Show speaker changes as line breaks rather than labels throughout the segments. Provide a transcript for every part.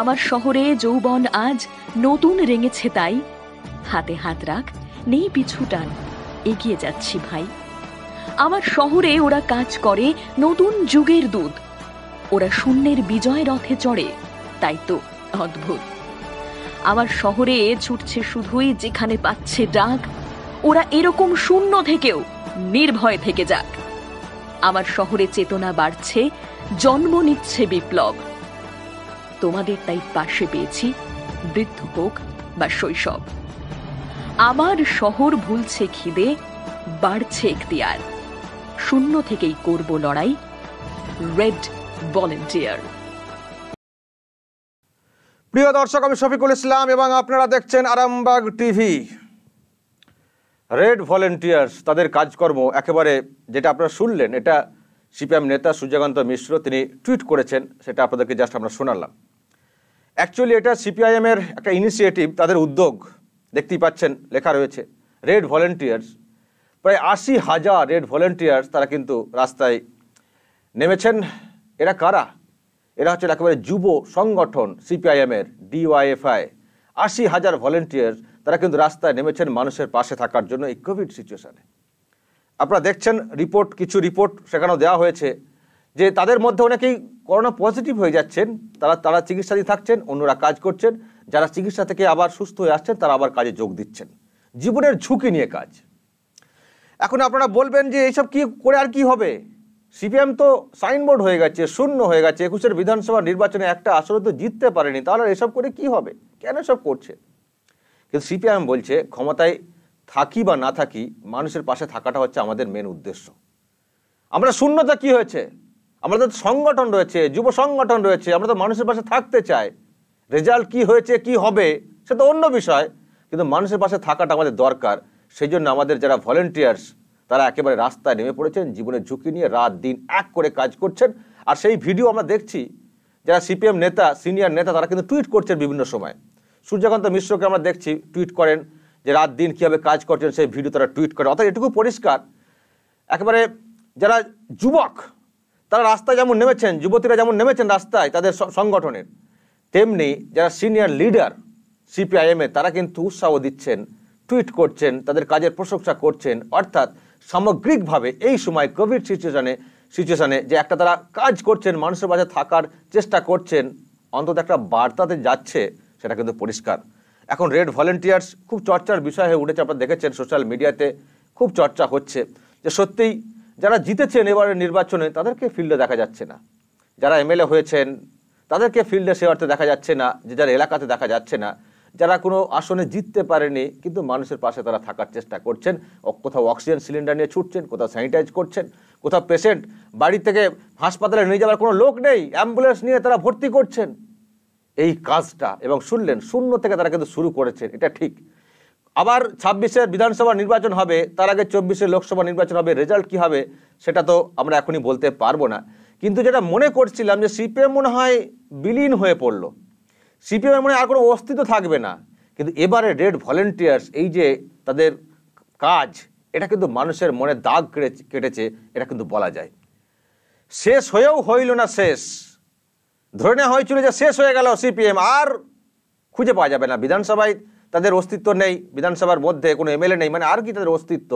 আমার শহরে যৌবন আজ নতুন রেঙেছে তাই হাতে হাত রাখ নেই পিছু টান এগিয়ে যাচ্ছি ভাই আমার শহরে ওরা কাজ করে নতুন যুগের দুধ ওরা শূন্যের বিজয় রথে চড়ে তাই তো অদ্ভুত আমার শহরে ছুটছে শুধুই যেখানে পাচ্ছে ডাক ওরা এরকম শূন্য থেকেও নির্ভয় থেকে যাক আমার শহরে চেতনা বাড়ছে জন্ম নিচ্ছে বিপ্লব তোমাদের তাই পাশে পেয়েছি বৃদ্ধ হোক বা শৈশব আমার শহর ভুলছে খিদে বাড়ছে এখতিয়ার শূন্য থেকেই করব লড়াই রেড ভলেন্টিয়ার প্রিয় দর্শক আমি শফিকুল ইসলাম এবং আপনারা দেখছেন আরামবাগ টিভি রেড ভলেন্টিয়ার্স তাদের কাজকর্ম একেবারে যেটা আপনারা শুনলেন এটা সিপিএম নেতা সূর্যকান্ত মিশ্র তিনি টুইট করেছেন সেটা আপনাদেরকে জাস্ট আমরা শোনালাম অ্যাকচুয়ালি এটা সিপিআইএমের একটা ইনিশিয়েটিভ তাদের উদ্যোগ দেখতেই পাচ্ছেন লেখা রয়েছে রেড ভলেন্টিয়ার্স প্রায় আশি হাজার রেড ভলেন্টিয়ার্স তারা কিন্তু রাস্তায় নেমেছেন এরা কারা এরা হচ্ছে একেবারে যুব সংগঠন সিপিআইএমের ডিওয়াইএফআই আশি হাজার ভলেন্টিয়ার্স তারা কিন্তু রাস্তায় নেমেছেন মানুষের পাশে থাকার জন্য এই কোভিড সিচুয়েশানে আপনারা দেখছেন রিপোর্ট কিছু রিপোর্ট সেখানেও দেওয়া হয়েছে যে তাদের মধ্যে অনেকেই করোনা পজিটিভ হয়ে যাচ্ছেন তারা তারা চিকিৎসাধীন থাকছেন অন্যরা কাজ করছেন যারা চিকিৎসা থেকে আবার সুস্থ হয়ে আসছেন তারা আবার কাজে যোগ দিচ্ছেন জীবনের ঝুঁকি নিয়ে কাজ এখন আপনারা বলবেন যে এইসব কি করে আর কি হবে সিপিএম তো সাইনবোর্ড হয়ে গেছে শূন্য হয়ে গেছে একুশের বিধানসভা নির্বাচনে একটা আসলে তো জিততে পারেনি তাহলে এসব করে কি হবে কেন এসব করছে কিন্তু সিপিএম বলছে ক্ষমতায় থাকি বা না থাকি মানুষের পাশে থাকাটা হচ্ছে আমাদের মেন উদ্দেশ্য আমরা শূন্যতা কি হয়েছে আমাদের সংগঠন রয়েছে যুব সংগঠন রয়েছে আমরা তো মানুষের পাশে থাকতে চাই রেজাল্ট কি হয়েছে কি হবে সে তো অন্য বিষয় কিন্তু মানুষের পাশে থাকাটা আমাদের দরকার সেই জন্য আমাদের যারা ভলেন্টিয়ার্স তারা একেবারে রাস্তায় নেমে পড়েছেন জীবনের ঝুঁকি নিয়ে রাত দিন এক করে কাজ করছেন আর সেই ভিডিও আমরা দেখছি যারা সিপিএম নেতা সিনিয়র নেতা তারা কিন্তু টুইট করছেন বিভিন্ন সময় সূর্যকান্ত মিশ্রকে আমরা দেখছি টুইট করেন যে রাত দিন কীভাবে কাজ করছেন সেই ভিডিও তারা টুইট করেন অর্থাৎ এটুকু পরিষ্কার একেবারে যারা যুবক তারা রাস্তায় যেমন নেমেছেন যুবতীরা যেমন নেমেছেন রাস্তায় তাদের সংগঠনের তেমনি যারা সিনিয়র লিডার সিপিআইএমে তারা কিন্তু উৎসাহ দিচ্ছেন টুইট করছেন তাদের কাজের প্রশংসা করছেন অর্থাৎ সামগ্রিকভাবে এই সময় কোভিড সিচুয়েশানে সিচুয়েশানে যে একটা তারা কাজ করছেন মানুষের মাঝে থাকার চেষ্টা করছেন অন্তত একটা বার্তাতে যাচ্ছে সেটা কিন্তু পরিষ্কার এখন রেড ভলেন্টিয়ার্স খুব চর্চার বিষয় হয়ে উঠেছে আপনারা দেখেছেন সোশ্যাল মিডিয়াতে খুব চর্চা হচ্ছে যে সত্যিই যারা জিতেছেন এবারের নির্বাচনে তাদেরকে ফিল্ডে দেখা যাচ্ছে না যারা এমএলএ হয়েছেন তাদেরকে ফিল্ডে সে অর্থে দেখা যাচ্ছে না যে যারা এলাকাতে দেখা যাচ্ছে না যারা কোনো আসনে জিততে পারেনি কিন্তু মানুষের পাশে তারা থাকার চেষ্টা করছেন কোথাও অক্সিজেন সিলিন্ডার নিয়ে ছুটছেন কোথাও স্যানিটাইজ করছেন কোথাও পেশেন্ট বাড়ি থেকে হাসপাতালে নিয়ে যাওয়ার কোনো লোক নেই অ্যাম্বুলেন্স নিয়ে তারা ভর্তি করছেন এই কাজটা এবং শুনলেন শূন্য থেকে তারা কিন্তু শুরু করেছেন এটা ঠিক আবার ছাব্বিশের বিধানসভা নির্বাচন হবে তার আগে চব্বিশে লোকসভা নির্বাচন হবে রেজাল্ট কি হবে সেটা তো আমরা এখনই বলতে পারবো না কিন্তু যেটা মনে করছিলাম যে সিপিএম মনে হয় বিলীন হয়ে পড়লো সিপিএমের মনে আর কোনো অস্তিত্ব থাকবে না কিন্তু এবারে রেড ভলেন্টিয়ার্স এই যে তাদের কাজ এটা কিন্তু মানুষের মনে দাগ কেটেছে এটা কিন্তু বলা যায় শেষ হয়েও হইল না শেষ ধরে নেওয়া হয়েছিল যে শেষ হয়ে গেল সিপিএম আর খুঁজে পাওয়া যাবে না বিধানসভায় তাদের অস্তিত্ব নেই বিধানসভার মধ্যে কোনো এমএলএ নেই মানে আর কি তাদের অস্তিত্ব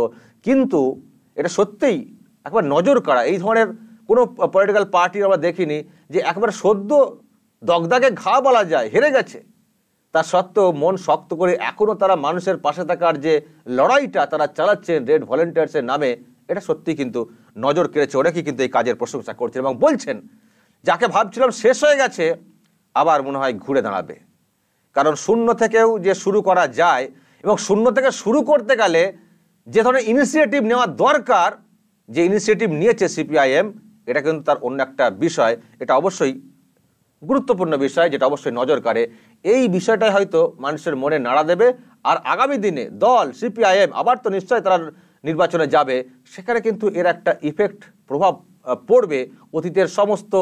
কিন্তু এটা সত্যিই একবার নজর কাড়া এই ধরনের কোনো পলিটিক্যাল পার্টির আমরা দেখিনি যে একবার সদ্য দগদাকে ঘা বলা যায় হেরে গেছে তা সত্ত্বেও মন শক্ত করে এখনও তারা মানুষের পাশে থাকার যে লড়াইটা তারা চালাচ্ছেন রেড ভলেন্টিয়ার্সের নামে এটা সত্যি কিন্তু নজর কেড়েছে অনেকেই কিন্তু এই কাজের প্রশংসা করছেন এবং বলছেন যাকে ভাবছিলাম শেষ হয়ে গেছে আবার মনে হয় ঘুরে দাঁড়াবে কারণ শূন্য থেকেও যে শুরু করা যায় এবং শূন্য থেকে শুরু করতে গেলে যে ধরনের ইনিশিয়েটিভ নেওয়া দরকার যে ইনিশিয়েটিভ নিয়েছে সিপিআইএম এটা কিন্তু তার অন্য একটা বিষয় এটা অবশ্যই গুরুত্বপূর্ণ বিষয় যেটা অবশ্যই নজর কাড়ে এই বিষয়টাই হয়তো মানুষের মনে নাড়া দেবে আর আগামী দিনে দল সিপিআইএম আবার তো নিশ্চয়ই তারা নির্বাচনে যাবে সেখানে কিন্তু এর একটা ইফেক্ট প্রভাব পড়বে অতীতের সমস্ত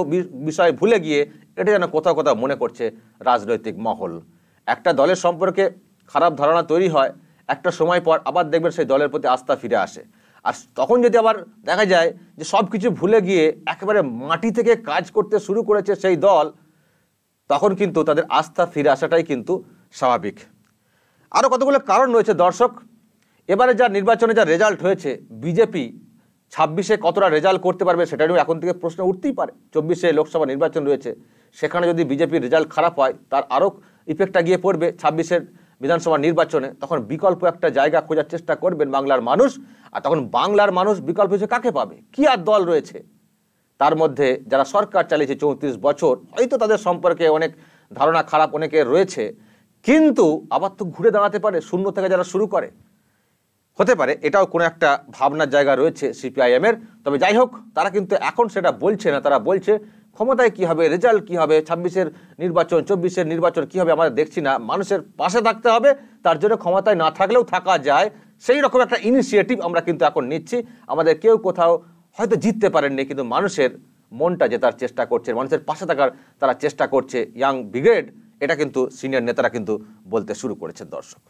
বিষয় ভুলে গিয়ে এটা যেন কোথাও কোথাও মনে করছে রাজনৈতিক মহল একটা দলের সম্পর্কে খারাপ ধারণা তৈরি হয় একটা সময় পর আবার দেখবেন সেই দলের প্রতি আস্থা ফিরে আসে আর তখন যদি আবার দেখা যায় যে সব কিছু ভুলে গিয়ে একেবারে মাটি থেকে কাজ করতে শুরু করেছে সেই দল তখন কিন্তু তাদের আস্থা ফিরে আসাটাই কিন্তু স্বাভাবিক আরও কতগুলো কারণ রয়েছে দর্শক এবারে যা নির্বাচনে যা রেজাল্ট হয়েছে বিজেপি ছাব্বিশে কতটা রেজাল্ট করতে পারবে সেটা নিয়েও এখন থেকে প্রশ্ন উঠতেই পারে চব্বিশে লোকসভা নির্বাচন রয়েছে সেখানে যদি বিজেপির রেজাল্ট খারাপ হয় তার আরও ইফেক্টটা গিয়ে পড়বে ছাব্বিশের বিধানসভা নির্বাচনে তখন বিকল্প একটা জায়গা খোঁজার চেষ্টা করবেন বাংলার মানুষ আর তখন বাংলার মানুষ বিকল্প হিসেবে কাকে পাবে কি আর দল রয়েছে তার মধ্যে যারা সরকার চালিয়েছে চৌত্রিশ বছর হয়তো তাদের সম্পর্কে অনেক ধারণা খারাপ অনেকে রয়েছে কিন্তু আবার তো ঘুরে দাঁড়াতে পারে শূন্য থেকে যারা শুরু করে হতে পারে এটাও কোনো একটা ভাবনার জায়গা রয়েছে সিপিআইএমের তবে যাই হোক তারা কিন্তু এখন সেটা বলছে না তারা বলছে ক্ষমতায় কি হবে রেজাল্ট কি হবে ছাব্বিশের নির্বাচন চব্বিশের নির্বাচন কি হবে আমরা দেখছি না মানুষের পাশে থাকতে হবে তার জন্য ক্ষমতায় না থাকলেও থাকা যায় সেই রকম একটা ইনিশিয়েটিভ আমরা কিন্তু এখন নিচ্ছি আমাদের কেউ কোথাও হয়তো জিততে পারেননি কিন্তু মানুষের মনটা জেতার চেষ্টা করছে মানুষের পাশে থাকার তারা চেষ্টা করছে ইয়াং ব্রিগেড এটা কিন্তু সিনিয়র নেতারা কিন্তু বলতে শুরু করেছেন দর্শক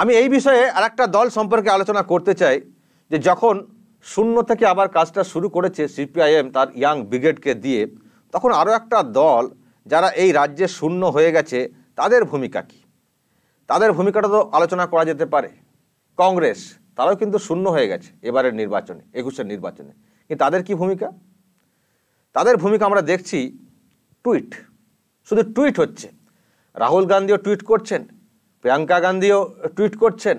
আমি এই বিষয়ে আর একটা দল সম্পর্কে আলোচনা করতে চাই যে যখন শূন্য থেকে আবার কাজটা শুরু করেছে সিপিআইএম তার ইয়াং ব্রিগেডকে দিয়ে তখন আরও একটা দল যারা এই রাজ্যে শূন্য হয়ে গেছে তাদের ভূমিকা কি তাদের ভূমিকাটা তো আলোচনা করা যেতে পারে কংগ্রেস তারাও কিন্তু শূন্য হয়ে গেছে এবারের নির্বাচনে একুশের নির্বাচনে কিন্তু তাদের কি ভূমিকা তাদের ভূমিকা আমরা দেখছি টুইট শুধু টুইট হচ্ছে রাহুল গান্ধীও টুইট করছেন প্রিয়াঙ্কা গান্ধীও টুইট করছেন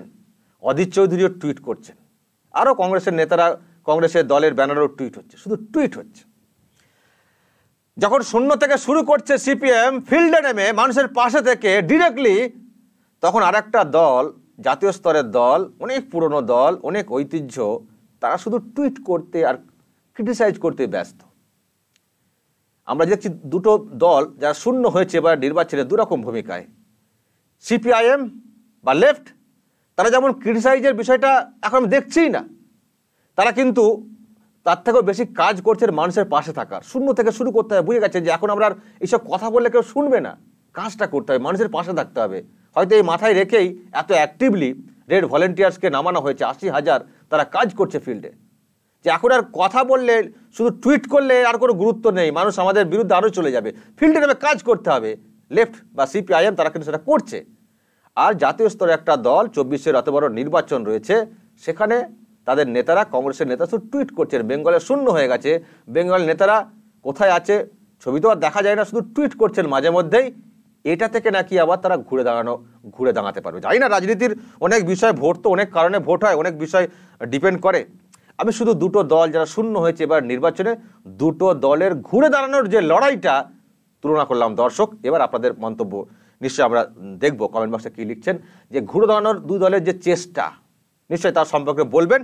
অদিত চৌধুরীও টুইট করছেন আরও কংগ্রেসের নেতারা কংগ্রেসের দলের ব্যানারও টুইট হচ্ছে শুধু টুইট হচ্ছে যখন শূন্য থেকে শুরু করছে সিপিএম ফিল্ডে নেমে মানুষের পাশে থেকে ডিরেক্টলি তখন আর একটা দল জাতীয় স্তরের দল অনেক পুরনো দল অনেক ঐতিহ্য তারা শুধু টুইট করতে আর ক্রিটিসাইজ করতে ব্যস্ত আমরা দেখছি দুটো দল যারা শূন্য হয়েছে এবার নির্বাচনে দুরকম ভূমিকায় সিপিআইএম বা লেফট তারা যেমন ক্রিটিসাইজের বিষয়টা এখন আমি দেখছিই না তারা কিন্তু তার থেকেও বেশি কাজ করছে মানুষের পাশে থাকার শূন্য থেকে শুরু করতে হবে বুঝে গেছে যে এখন আমরা আর এইসব কথা বললে কেউ শুনবে না কাজটা করতে হবে মানুষের পাশে থাকতে হবে হয়তো এই মাথায় রেখেই এত অ্যাক্টিভলি রেড ভলেন্টিয়ার্সকে নামানো হয়েছে আশি হাজার তারা কাজ করছে ফিল্ডে যে এখন আর কথা বললে শুধু টুইট করলে আর কোনো গুরুত্ব নেই মানুষ আমাদের বিরুদ্ধে আরও চলে যাবে ফিল্ডে নামে কাজ করতে হবে লেফট বা সিপিআইএম তারা কিন্তু সেটা করছে আর জাতীয় স্তরে একটা দল চব্বিশের অত বড় নির্বাচন রয়েছে সেখানে তাদের নেতারা কংগ্রেসের নেতা শুধু টুইট করছেন বেঙ্গলে শূন্য হয়ে গেছে বেঙ্গল নেতারা কোথায় আছে ছবি তো আর দেখা যায় না শুধু টুইট করছেন মাঝে মধ্যেই এটা থেকে নাকি আবার তারা ঘুরে দাঁড়ানো ঘুরে দাঁড়াতে পারবে জানি না রাজনীতির অনেক বিষয় ভোট তো অনেক কারণে ভোট হয় অনেক বিষয় ডিপেন্ড করে আমি শুধু দুটো দল যারা শূন্য হয়েছে এবার নির্বাচনে দুটো দলের ঘুরে দাঁড়ানোর যে লড়াইটা তুলনা করলাম দর্শক এবার আপনাদের মন্তব্য নিশ্চয়ই আমরা দেখব কমেন্ট বক্সে কী লিখছেন যে ঘুরে দাঁড়ানোর দুই দলের যে চেষ্টা নিশ্চয়ই তার সম্পর্কে বলবেন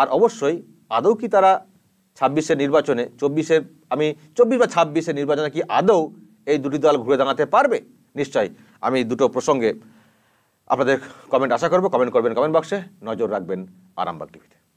আর অবশ্যই আদৌ কি তারা ছাব্বিশের নির্বাচনে চব্বিশের আমি চব্বিশ বা ছাব্বিশের নির্বাচনে কি আদৌ এই দুটি দল ঘুরে দাঁড়াতে পারবে নিশ্চয়ই আমি দুটো প্রসঙ্গে আপনাদের কমেন্ট আশা করব কমেন্ট করবেন কমেন্ট বক্সে নজর রাখবেন আরামবাগ টিভিতে